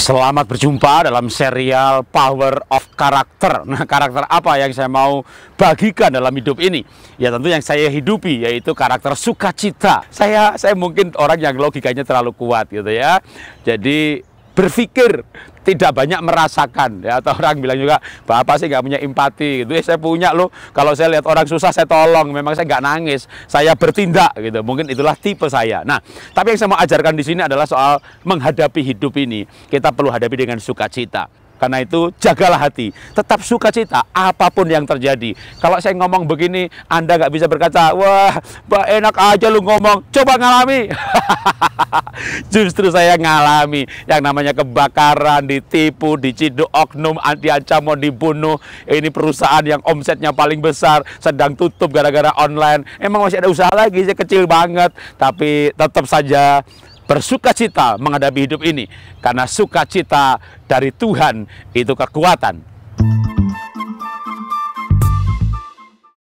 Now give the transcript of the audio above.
Selamat berjumpa dalam serial Power of Character. Nah, karakter apa yang saya mau bagikan dalam hidup ini? Ya tentu yang saya hidupi yaitu karakter sukacita. Saya saya mungkin orang yang logikanya terlalu kuat gitu ya. Jadi berpikir tidak banyak merasakan ya atau orang bilang juga bapak sih nggak punya empati gitu ya saya punya loh kalau saya lihat orang susah saya tolong memang saya nggak nangis saya bertindak gitu mungkin itulah tipe saya nah tapi yang saya mau ajarkan di sini adalah soal menghadapi hidup ini kita perlu hadapi dengan sukacita karena itu jagalah hati, tetap sukacita apapun yang terjadi. Kalau saya ngomong begini, Anda nggak bisa berkata, wah bah, enak aja lu ngomong, coba ngalami. Justru saya ngalami yang namanya kebakaran, ditipu, diciduk oknum, anti mau dibunuh. Ini perusahaan yang omsetnya paling besar, sedang tutup gara-gara online. Emang masih ada usaha lagi, saya kecil banget, tapi tetap saja bersukacita menghadapi hidup ini karena sukacita dari Tuhan itu kekuatan